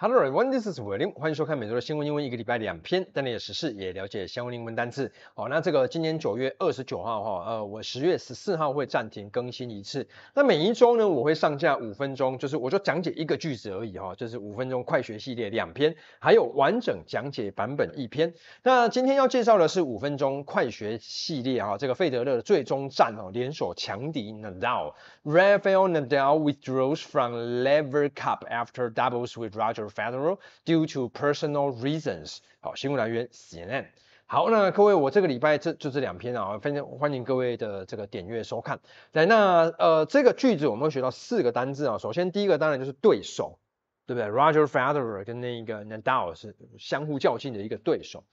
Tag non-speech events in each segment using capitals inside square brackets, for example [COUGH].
Hello everyone, this is William。欢迎收看每周的新闻英文，一个礼拜两篇，但你时事也了解相关英文单词。好，那这个今年九月二十九号哈，呃，我十月十四号会暂停更新一次。那每一周呢，我会上架五分钟，就是我就讲解一个句子而已哈，就是五分钟快学系列两篇，还有完整讲解版本一篇。那今天要介绍的是五分钟快学系列啊，这个费德勒的最终战哦，连锁强敌 d a 尔，Rafael Nadal withdraws from Lever Cup after doubles with Roger。f e d e r a l due to personal reasons。好，新闻来源 CNN。好，那各位，我这个礼拜这就这两篇啊，非迎欢迎各位的这个点阅收看。来，那呃，这个句子我们会学到四个单字啊。首先，第一个当然就是对手，对不对？Roger Federer 跟那个 Nadal 是相互较劲的一个对手。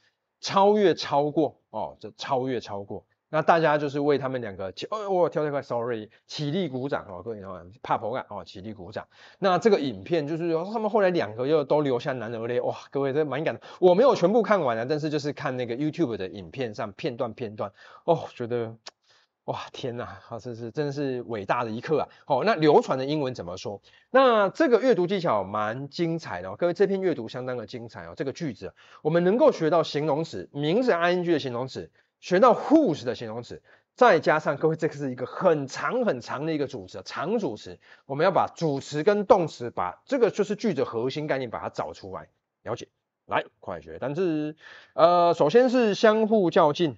超越超过哦，这超越超过。那大家就是为他们两个哦，跳太快 s o r r y 起立鼓掌哦，各位，怕丑感哦，起立鼓掌。那这个影片就是说，他们后来两个又都留下男儿泪哇，各位，这蛮感动。我没有全部看完了，但是就是看那个 YouTube 的影片上片段片段哦，觉得哇，天哪，好，这是真的是伟大的一刻啊。好，那流传的英文怎么说？那这个阅读技巧蛮精彩的，哦，各位，这篇阅读相当的精彩哦。这个句子我们能够学到形容词，名词 ing 的形容词。学到 whose 的形容词，再加上各位，这个是一个很长很长的一个主词，长主词。我们要把主词跟动词，把这个就是句子核心概念，把它找出来，了解。来，快学。单词。呃，首先是相互较劲，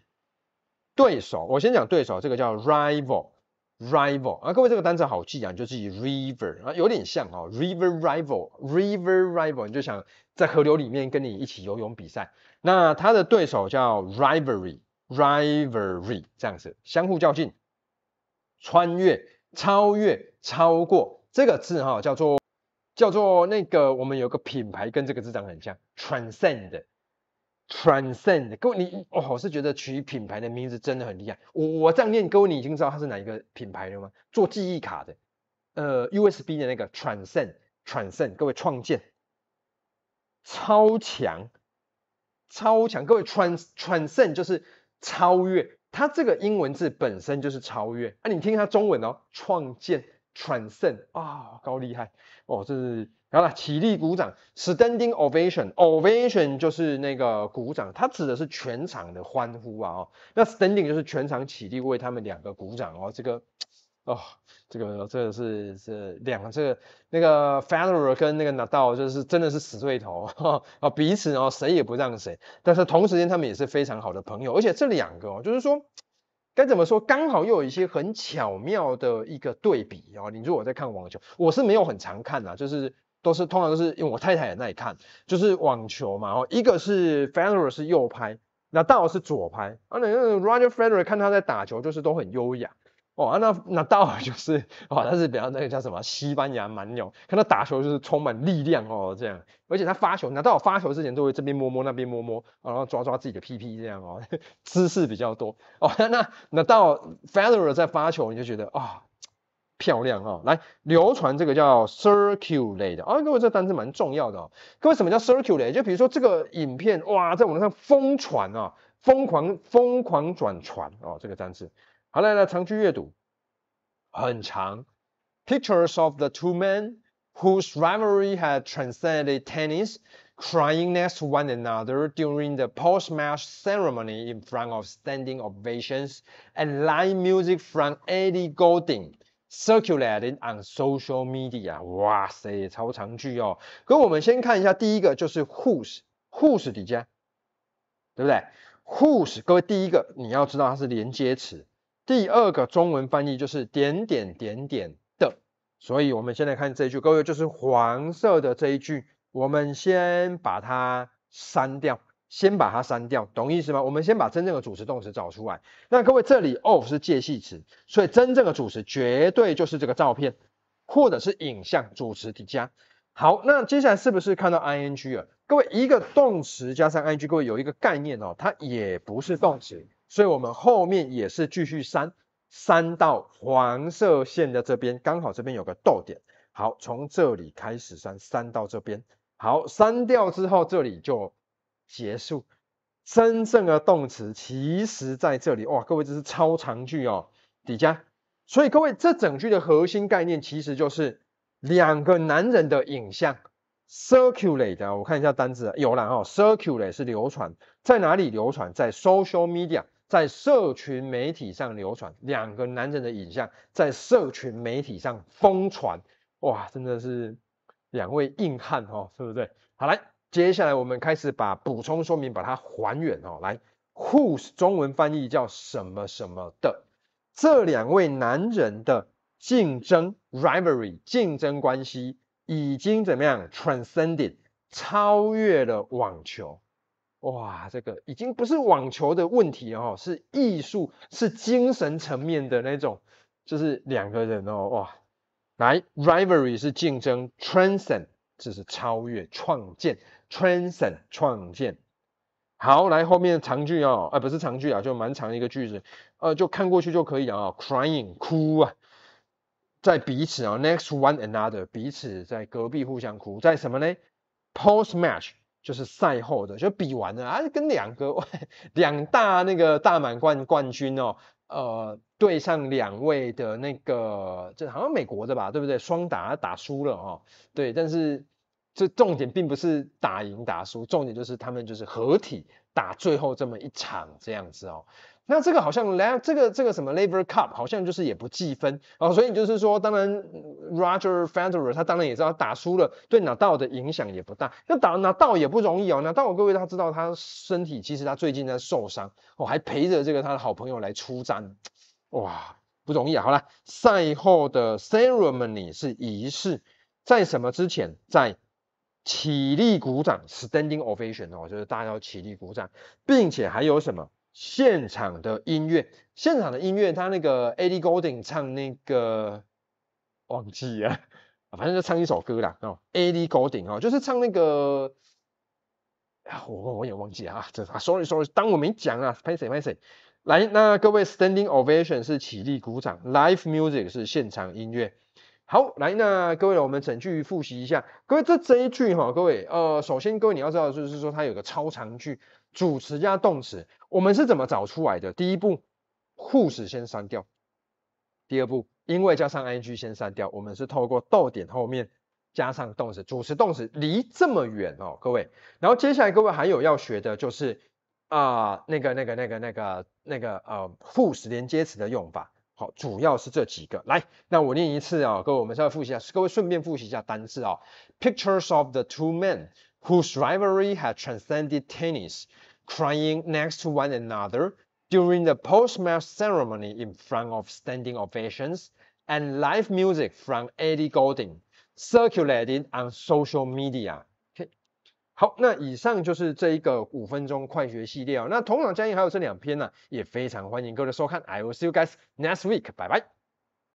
对手。我先讲对手，这个叫 rival，rival 啊，各位这个单词好记啊，就记 river 啊，有点像啊，river rival，river rival，你就想在河流里面跟你一起游泳比赛。那他的对手叫 rivalry。Rivalry 这样子，相互较劲，穿越、超越、超过这个字哈，叫做叫做那个，我们有个品牌跟这个字长很像，transcend，transcend。各位你，哦，我是觉得取品牌的名字真的很厉害。我我这样念，各位你已经知道它是哪一个品牌了吗？做记忆卡的，呃，USB 的那个 transcend，transcend。各位创建，超强，超强。各位 transcend 就是。超越，它这个英文字本身就是超越啊！你听它中文哦，创建、n d 啊，高厉害哦！这是好了，起立鼓掌，standing ovation，ovation 就是那个鼓掌，它指的是全场的欢呼啊！哦，那 standing 就是全场起立为他们两个鼓掌哦，这个。哦，这个这个是是两个，这个那个 Federer 跟那个 Nadal 就是真的是死对头，啊 [LAUGHS] 彼此然后谁也不让谁，但是同时间他们也是非常好的朋友，而且这两个哦，就是说该怎么说，刚好又有一些很巧妙的一个对比哦。你如果在看网球，我是没有很常看的，就是都是通常都是因为我太太在那看，就是网球嘛，哦一个是 Federer 是右拍，Nadal 是左拍，啊那 Roger Federer 看他在打球就是都很优雅。哦，那那到就是哦，他是比较那个叫什么西班牙蛮牛，看他打球就是充满力量哦，这样，而且他发球，那到发球之前都会这边摸摸那边摸摸，然后抓抓自己的屁屁这样哦，[LAUGHS] 姿势比较多哦。那那到 Federer 在发球，你就觉得啊漂亮哦。来流传这个叫 Circulate 啊，各位这单词蛮重要的哦。各位什么叫 Circulate？就比如说这个影片哇，在网上疯传啊，疯狂疯狂转传哦，这个单词。好，来来长句阅读，很长。Pictures of the two men whose rivalry had transcended tennis, crying next to one another during the post-match ceremony in front of standing ovations and live music from Eddie Golding circulated on social media。哇塞，超长句哦。可我们先看一下第一个，就是 whose，whose 底下，对不对？whose，各位第一个你要知道它是连接词。第二个中文翻译就是点点点点的，所以我们先来看这一句，各位就是黄色的这一句，我们先把它删掉，先把它删掉，懂意思吗？我们先把真正的主词动词找出来。那各位这里 of 是介系词，所以真正的主词绝对就是这个照片或者是影像主词底下。好，那接下来是不是看到 ing 啊？各位一个动词加上 ing，各位有一个概念哦，它也不是动词。所以我们后面也是继续删，删到黄色线的这边，刚好这边有个逗点。好，从这里开始删，删到这边。好，删掉之后，这里就结束。真正的动词其实在这里，哇，各位这是超长句哦，底下。所以各位这整句的核心概念，其实就是两个男人的影像 circulate。我看一下单字，有啦哦 c i r c u l a t e 是流传，在哪里流传？在 social media。在社群媒体上流传两个男人的影像，在社群媒体上疯传，哇，真的是两位硬汉哦，对不对？好，来，接下来我们开始把补充说明把它还原哦。来，whose 中文翻译叫什么什么的，这两位男人的竞争 （rivalry） 竞争关系已经怎么样？transcended 超越了网球。哇，这个已经不是网球的问题哦，是艺术，是精神层面的那种，就是两个人哦，哇，来，rivalry 是竞争，transcend 这是超越，创建，transcend 创建，好，来后面长句啊，不是长句啊，就蛮长一个句子，呃，就看过去就可以了啊，crying 哭啊，在彼此啊，next one another 彼此在隔壁互相哭，在什么呢？Post match。就是赛后的，就比完了啊，跟两个 [LAUGHS] 两大那个大满贯冠军哦，呃，对上两位的那个，就好像美国的吧，对不对？双打打输了哦，对，但是这重点并不是打赢打输，重点就是他们就是合体打最后这么一场这样子哦。那这个好像，这个这个什么 l a b o r Cup 好像就是也不计分哦，所以就是说，当然 Roger Federer 他当然也知道打输了对纳道的影响也不大，那打纳道也不容易哦。纳豆各位他知道他身体其实他最近在受伤哦，还陪着这个他的好朋友来出战，哇不容易啊！好了，赛后的 ceremony 是仪式，在什么之前，在起立鼓掌 standing ovation 哦，就是大家要起立鼓掌，并且还有什么？现场的音乐，现场的音乐，他那个 e d i e Golding 唱那个忘记了，[LAUGHS] 反正就唱一首歌啦。哦，e d i e Golding 哦，就是唱那个，我我也忘记了啊。这 sorry sorry，当我没讲啊。拍 s i 谁。s i 来，那各位 Standing Ovation 是起立鼓掌，Live Music 是现场音乐。好，来，那各位，我们整句复习一下。各位这这一句哈，各位呃，首先各位你要知道就是说它有个超长句。主词加动词，我们是怎么找出来的？第一步，s e 先删掉；第二步，因为加上 I n G 先删掉。我们是透过逗点后面加上动词，主词动词离这么远哦，各位。然后接下来各位还有要学的就是啊，那个、那个、那个、那个、那个呃，s e 连接词的用法。好，主要是这几个。来，那我念一次啊，各位，我们稍微复习一下，各位顺便复习一下单词啊。Pictures of the two men. whose rivalry had transcended tennis, crying next to one another during the post-match ceremony in front of standing ovations and live music from Eddie Golding circulated on social media. 好，那以上就是这一个五分钟快学系列哦。那同场加映还有这两篇呢、啊，也非常欢迎各位收看。I will see you guys next week，拜拜。